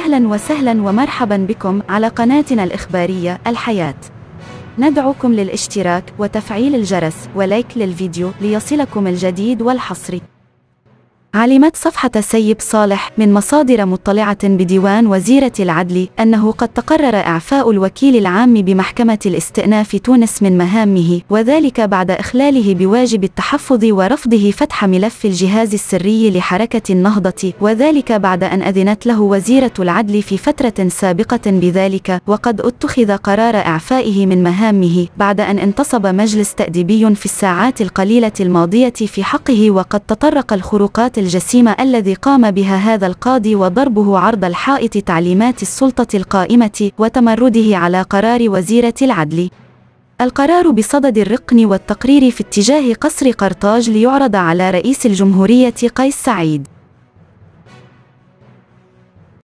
أهلا وسهلا ومرحبا بكم على قناتنا الإخبارية الحياة ندعوكم للاشتراك وتفعيل الجرس ولايك للفيديو ليصلكم الجديد والحصري علمت صفحة السيب صالح من مصادر مطلعة بديوان وزيرة العدل أنه قد تقرر إعفاء الوكيل العام بمحكمة الاستئناف تونس من مهامه وذلك بعد إخلاله بواجب التحفظ ورفضه فتح ملف الجهاز السري لحركة النهضة وذلك بعد أن أذنت له وزيرة العدل في فترة سابقة بذلك وقد اتخذ قرار إعفائه من مهامه بعد أن انتصب مجلس تأديبي في الساعات القليلة الماضية في حقه وقد تطرق الخروقات الجسيمة الذي قام بها هذا القاضي وضربه عرض الحائط تعليمات السلطة القائمة وتمرده على قرار وزيرة العدل القرار بصدد الرقن والتقرير في اتجاه قصر قرطاج ليعرض على رئيس الجمهورية قيس سعيد